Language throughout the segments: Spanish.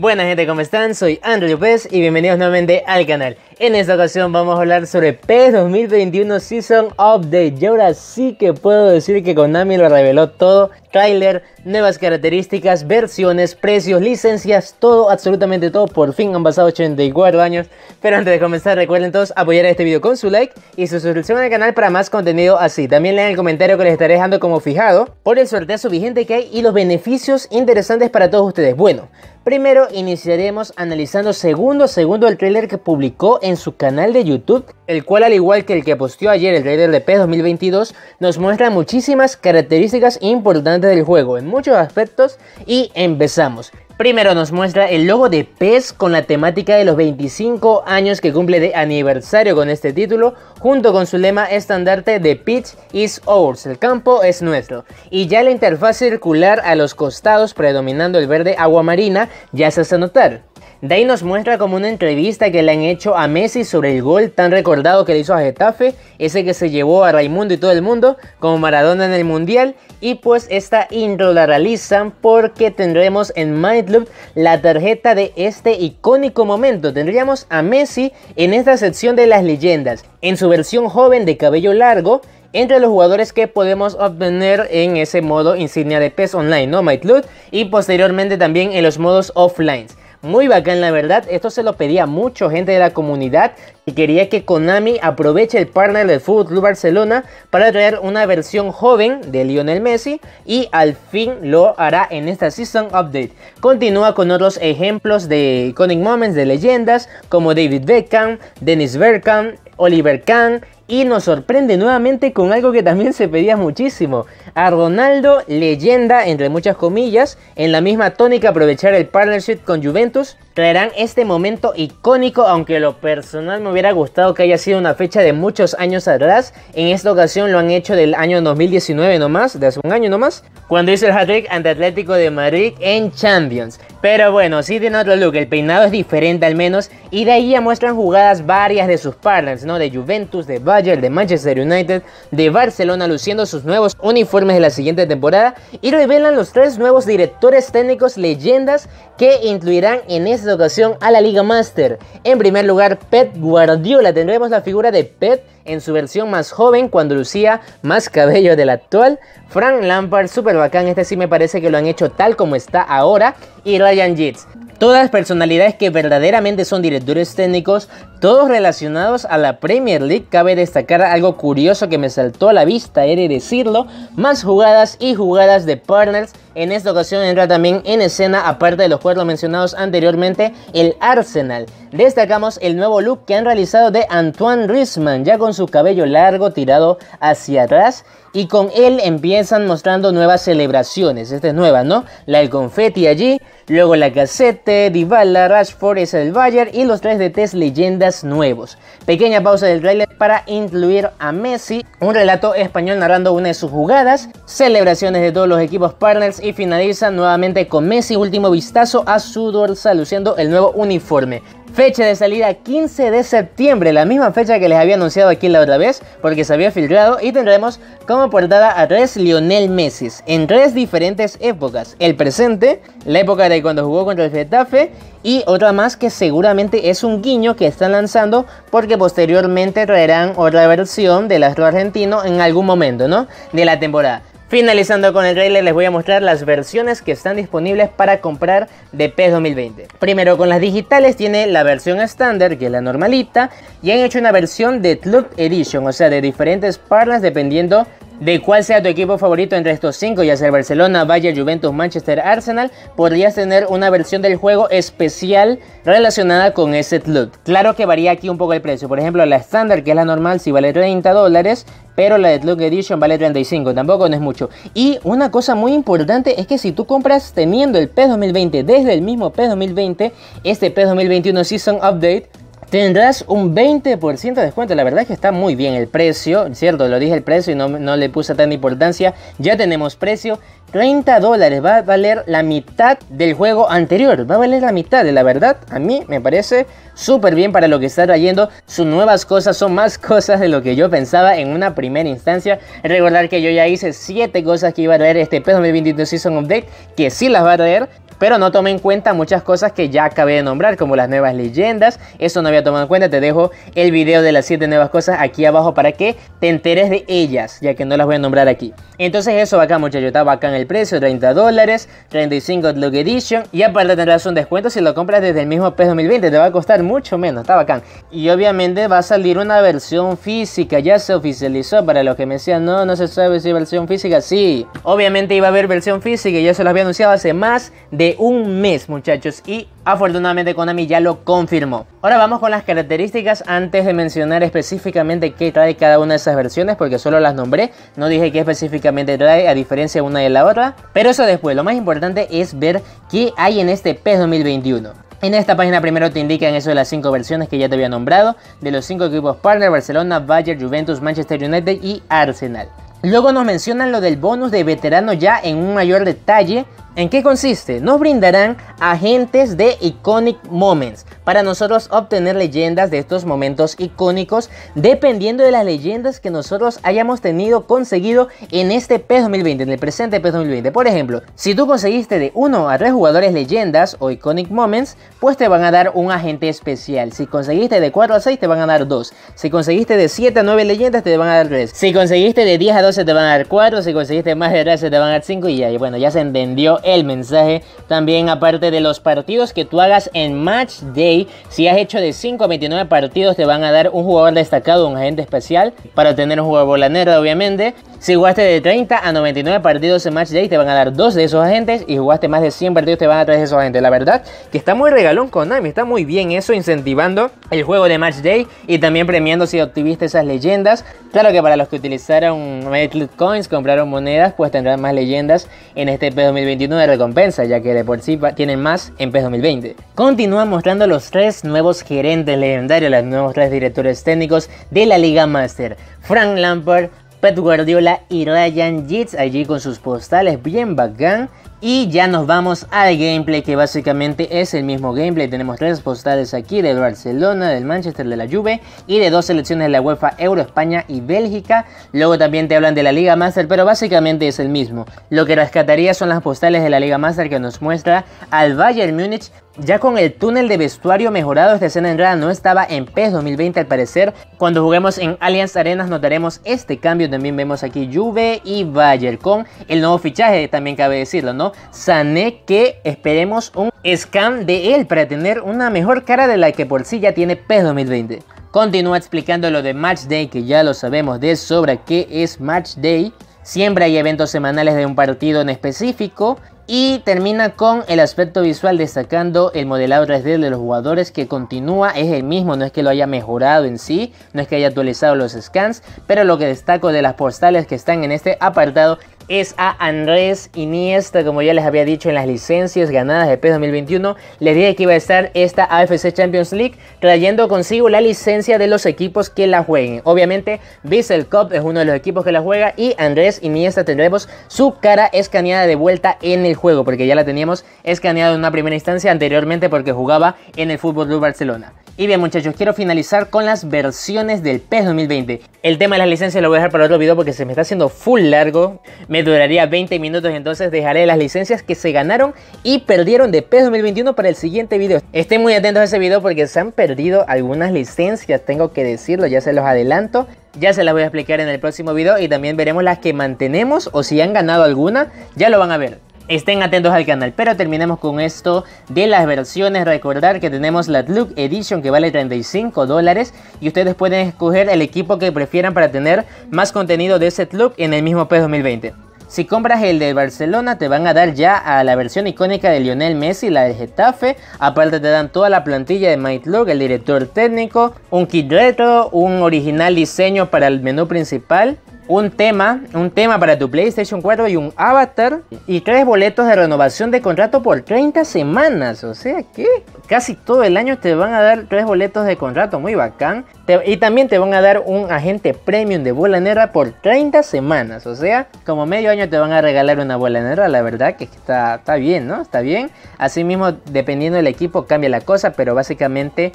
Buenas gente, ¿cómo están? Soy Andrew López y bienvenidos nuevamente al canal. En esta ocasión vamos a hablar sobre PES 2021 Season Update. Y ahora sí que puedo decir que Konami lo reveló todo. Trailer, nuevas características, versiones, precios, licencias, todo, absolutamente todo. Por fin han pasado 84 años. Pero antes de comenzar recuerden todos apoyar este video con su like y su suscripción al canal para más contenido así. También leen el comentario que les estaré dejando como fijado por el sorteo vigente que hay y los beneficios interesantes para todos ustedes. Bueno, primero iniciaremos analizando segundo segundo el trailer que publicó en su canal de YouTube, el cual al igual que el que posteó ayer el trailer de PES 2022, nos muestra muchísimas características importantes del juego en muchos aspectos y empezamos. Primero nos muestra el logo de PES con la temática de los 25 años que cumple de aniversario con este título, junto con su lema estandarte de Pitch is ours, el campo es nuestro. Y ya la interfaz circular a los costados predominando el verde agua marina ya se hace notar. De ahí nos muestra como una entrevista que le han hecho a Messi sobre el gol tan recordado que le hizo a Getafe, ese que se llevó a Raimundo y todo el mundo como Maradona en el Mundial. Y pues esta intro la realizan porque tendremos en Mindloop la tarjeta de este icónico momento. Tendríamos a Messi en esta sección de las leyendas, en su versión joven de cabello largo, entre los jugadores que podemos obtener en ese modo insignia de PES Online, ¿no? Might y posteriormente también en los modos offline. Muy bacán, la verdad. Esto se lo pedía mucho gente de la comunidad y quería que Konami aproveche el partner del Fútbol Barcelona para traer una versión joven de Lionel Messi y al fin lo hará en esta Season Update. Continúa con otros ejemplos de iconic moments de leyendas como David Beckham, Dennis Bergkamp, Oliver Kahn, y nos sorprende nuevamente con algo que también se pedía muchísimo. A Ronaldo, leyenda, entre muchas comillas, en la misma tónica aprovechar el partnership con Juventus traerán este momento icónico, aunque lo personal me hubiera gustado que haya sido una fecha de muchos años atrás. En esta ocasión lo han hecho del año 2019 nomás, de hace un año nomás, cuando hizo el hat-trick ante Atlético de Madrid en Champions. Pero bueno, si tiene otro look, el peinado es diferente al menos, y de ahí ya muestran jugadas varias de sus partners, ¿no? De Juventus, de Bayern, de Manchester United, de Barcelona, luciendo sus nuevos uniformes de la siguiente temporada, y revelan los tres nuevos directores técnicos leyendas que incluirán en esta ocasión a la Liga Master. En primer lugar, Pet Guardiola. Tendremos la figura de Pet en su versión más joven cuando lucía más cabello del actual. Frank Lampard, super bacán. Este sí me parece que lo han hecho tal como está ahora. Y Ryan Yeats. Todas personalidades que verdaderamente son directores técnicos, todos relacionados a la Premier League. Cabe destacar algo curioso que me saltó a la vista, he decirlo, más jugadas y jugadas de partners en esta ocasión entra también en escena, aparte de los cuernos mencionados anteriormente, el Arsenal. Destacamos el nuevo look que han realizado de Antoine Risman, ya con su cabello largo tirado hacia atrás. Y con él empiezan mostrando nuevas celebraciones. Esta es nueva, ¿no? La del confeti allí. Luego la Gazette, Dybala, Rashford es el Bayern y los tres DTs leyendas nuevos. Pequeña pausa del trailer para incluir a Messi, un relato español narrando una de sus jugadas, celebraciones de todos los equipos partners y finaliza nuevamente con Messi último vistazo a su dorsal luciendo el nuevo uniforme. Fecha de salida 15 de septiembre, la misma fecha que les había anunciado aquí la otra vez, porque se había filtrado y tendremos como portada a tres Lionel Messi en tres diferentes épocas, el presente, la época de cuando jugó contra el Getafe. Y otra más que seguramente es un guiño que están lanzando porque posteriormente traerán otra versión del astro argentino en algún momento, ¿no? De la temporada. Finalizando con el trailer les voy a mostrar las versiones que están disponibles para comprar de PES 2020. Primero con las digitales tiene la versión estándar que es la normalita y han hecho una versión de Club Edition, o sea de diferentes parlas dependiendo de cuál sea tu equipo favorito entre estos cinco, ya sea Barcelona, Bayern, Juventus, Manchester, Arsenal, podrías tener una versión del juego especial relacionada con ese club. Claro que varía aquí un poco el precio. Por ejemplo, la estándar, que es la normal, si vale 30 dólares, pero la de Edition vale 35, tampoco no es mucho. Y una cosa muy importante es que si tú compras teniendo el p 2020 desde el mismo p 2020, este p 2021 Season Update Tendrás un 20% de descuento. La verdad es que está muy bien el precio. Cierto, lo dije el precio y no, no le puse tanta importancia. Ya tenemos precio. 30 dólares. Va a valer la mitad del juego anterior. Va a valer la mitad. La verdad, a mí me parece súper bien para lo que está trayendo. Sus nuevas cosas son más cosas de lo que yo pensaba en una primera instancia. Recordar que yo ya hice 7 cosas que iba a traer este PES 2022 Season Update. Que sí las va a traer pero no tomé en cuenta muchas cosas que ya acabé de nombrar, como las nuevas leyendas, eso no había tomado en cuenta, te dejo el video de las 7 nuevas cosas aquí abajo para que te enteres de ellas, ya que no las voy a nombrar aquí. Entonces eso va acá muchachos, está bacán el precio, 30 dólares, 35 Look Edition, y aparte tendrás un descuento si lo compras desde el mismo PES 2020, te va a costar mucho menos, está bacán. Y obviamente va a salir una versión física, ya se oficializó, para los que me decían, no, no se sabe si versión física, sí. Obviamente iba a haber versión física, ya se lo había anunciado hace más de un mes muchachos y afortunadamente Konami ya lo confirmó. Ahora vamos con las características antes de mencionar específicamente qué trae cada una de esas versiones porque solo las nombré, no dije qué específicamente trae a diferencia una de la otra, pero eso después, lo más importante es ver qué hay en este PES 2021. En esta página primero te indican eso de las 5 versiones que ya te había nombrado, de los cinco equipos partner, Barcelona, Bayern, Juventus, Manchester United y Arsenal. Luego nos mencionan lo del bonus de veterano ya en un mayor detalle, ¿En qué consiste? Nos brindarán agentes de Iconic Moments para nosotros obtener leyendas de estos momentos icónicos dependiendo de las leyendas que nosotros hayamos tenido conseguido en este PES 2020, en el presente PES 2020. Por ejemplo, si tú conseguiste de 1 a 3 jugadores leyendas o Iconic Moments, pues te van a dar un agente especial. Si conseguiste de 4 a 6 te van a dar 2. Si conseguiste de 7 a 9 leyendas te van a dar 3. Si conseguiste de 10 a 12 te van a dar 4. Si conseguiste más de 13 te van a dar 5 y ya, bueno, ya se entendió el mensaje. También aparte de los partidos que tú hagas en Match Day, si has hecho de 5 a 29 partidos te van a dar un jugador destacado, un agente especial para tener un jugador bolanero obviamente. Si jugaste de 30 a 99 partidos en Match Day, te van a dar dos de esos agentes. Y jugaste más de 100 partidos, te van a dar de esos agentes. La verdad que está muy regalón Konami. Está muy bien eso, incentivando el juego de Match Day. Y también premiando si obtuviste esas leyendas. Claro que para los que utilizaron Club Coins, compraron monedas, pues tendrán más leyendas en este p 2021 de recompensa. Ya que de por sí tienen más en p 2020. Continúa mostrando los tres nuevos gerentes legendarios, los nuevos tres directores técnicos de la Liga Master. Frank Lampard, ...Pet Guardiola y Ryan Yeats allí con sus postales bien bacán y ya nos vamos al gameplay que básicamente es el mismo gameplay. Tenemos tres postales aquí del Barcelona, del Manchester, de la Juve y de dos selecciones de la UEFA, Euro, España y Bélgica. Luego también te hablan de la Liga Master, pero básicamente es el mismo. Lo que rescataría son las postales de la Liga Master que nos muestra al Bayern Múnich ya con el túnel de vestuario mejorado, esta escena en realidad no estaba en PES 2020 al parecer. Cuando juguemos en Allianz Arenas notaremos este cambio. También vemos aquí Juve y Bayern con el nuevo fichaje, también cabe decirlo, ¿no? Sane Sané que esperemos un scan de él para tener una mejor cara de la que por sí ya tiene PES 2020. Continúa explicando lo de Match Day, que ya lo sabemos de sobra que es Match Day. Siempre hay eventos semanales de un partido en específico y termina con el aspecto visual destacando el modelado 3D de los jugadores que continúa, es el mismo, no es que lo haya mejorado en sí, no es que haya actualizado los scans, pero lo que destaco de las postales que están en este apartado es a Andrés Iniesta, como ya les había dicho en las licencias ganadas de PES 2021, les dije que iba a estar esta AFC Champions League trayendo consigo la licencia de los equipos que la jueguen. Obviamente, Bissell Cup es uno de los equipos que la juega y Andrés Iniesta tendremos su cara escaneada de vuelta en el juego, porque ya la teníamos escaneado en una primera instancia anteriormente porque jugaba en el Fútbol Club Barcelona. Y bien muchachos, quiero finalizar con las versiones del PES 2020. El tema de las licencias lo voy a dejar para otro video porque se me está haciendo full largo. Me duraría 20 minutos, entonces dejaré las licencias que se ganaron y perdieron de PES 2021 para el siguiente video. Estén muy atentos a ese video porque se han perdido algunas licencias, tengo que decirlo, ya se los adelanto. Ya se las voy a explicar en el próximo video y también veremos las que mantenemos o si han ganado alguna, ya lo van a ver. Estén atentos al canal, pero terminemos con esto de las versiones. Recordar que tenemos la Look Edition que vale 35 dólares y ustedes pueden escoger el equipo que prefieran para tener más contenido de ese Look en el mismo PES 2020. Si compras el de Barcelona te van a dar ya a la versión icónica de Lionel Messi, la de Getafe. Aparte te dan toda la plantilla de Mike el director técnico, un kit retro, un original diseño para el menú principal un tema, un tema para tu PlayStation 4 y un avatar y tres boletos de renovación de contrato por 30 semanas. O sea que casi todo el año te van a dar tres boletos de contrato, muy bacán. y también te van a dar un agente premium de bola negra por 30 semanas. O sea, como medio año te van a regalar una bola negra. La verdad que está, está bien, ¿no? Está bien. Asimismo, dependiendo del equipo cambia la cosa, pero básicamente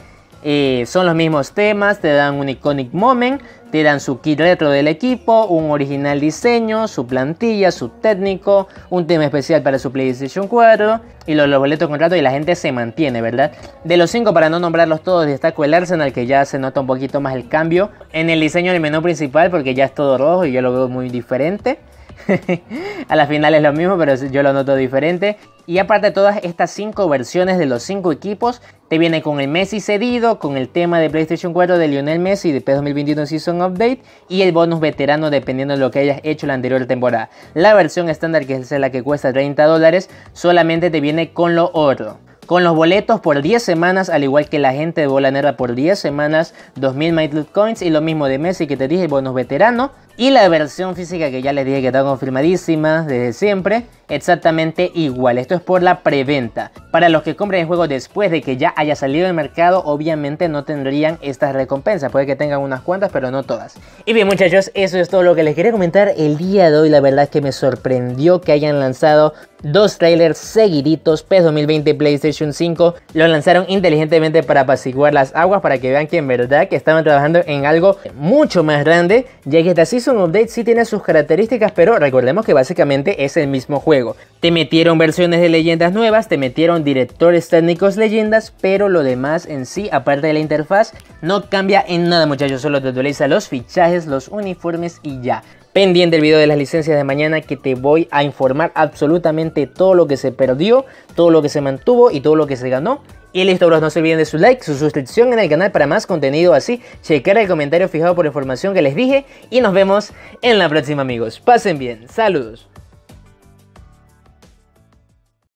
son los mismos temas, te dan un iconic moment, te dan su kit retro del equipo, un original diseño, su plantilla, su técnico, un tema especial para su PlayStation 4 y los, boletos de contrato y la gente se mantiene, ¿verdad? De los cinco para no nombrarlos todos, destaco el Arsenal que ya se nota un poquito más el cambio en el diseño del menú principal porque ya es todo rojo y yo lo veo muy diferente. a la final es lo mismo, pero yo lo noto diferente. Y aparte de todas estas 5 versiones de los 5 equipos, te viene con el Messi cedido, con el tema de PlayStation 4 de Lionel Messi de P2021 Season Update y el bonus veterano dependiendo de lo que hayas hecho la anterior temporada. La versión estándar, que es la que cuesta 30 dólares, solamente te viene con lo oro con los boletos por 10 semanas, al igual que la gente de Bola Negra por 10 semanas, 2000 Loot Coins y lo mismo de Messi que te dije, bonus veterano. Y la versión física que ya les dije que está confirmadísima desde siempre, exactamente igual. Esto es por la preventa. Para los que compren el juego después de que ya haya salido del mercado, obviamente no tendrían estas recompensas. Puede que tengan unas cuantas, pero no todas. Y bien muchachos, eso es todo lo que les quería comentar el día de hoy. La verdad es que me sorprendió que hayan lanzado dos trailers seguiditos PES 2020 PlayStation 5 lo lanzaron inteligentemente para apaciguar las aguas para que vean que en verdad que estaban trabajando en algo mucho más grande ya que esta Season Update sí tiene sus características pero recordemos que básicamente es el mismo juego te metieron versiones de leyendas nuevas te metieron directores técnicos leyendas pero lo demás en sí aparte de la interfaz no cambia en nada muchachos solo te actualiza los fichajes los uniformes y ya pendiente el video de las licencias de mañana que te voy a informar absolutamente todo lo que se perdió, todo lo que se mantuvo y todo lo que se ganó. Y listo, bros, no se olviden de su like, su suscripción en el canal para más contenido así, checar el comentario fijado por la información que les dije y nos vemos en la próxima amigos. Pasen bien, saludos.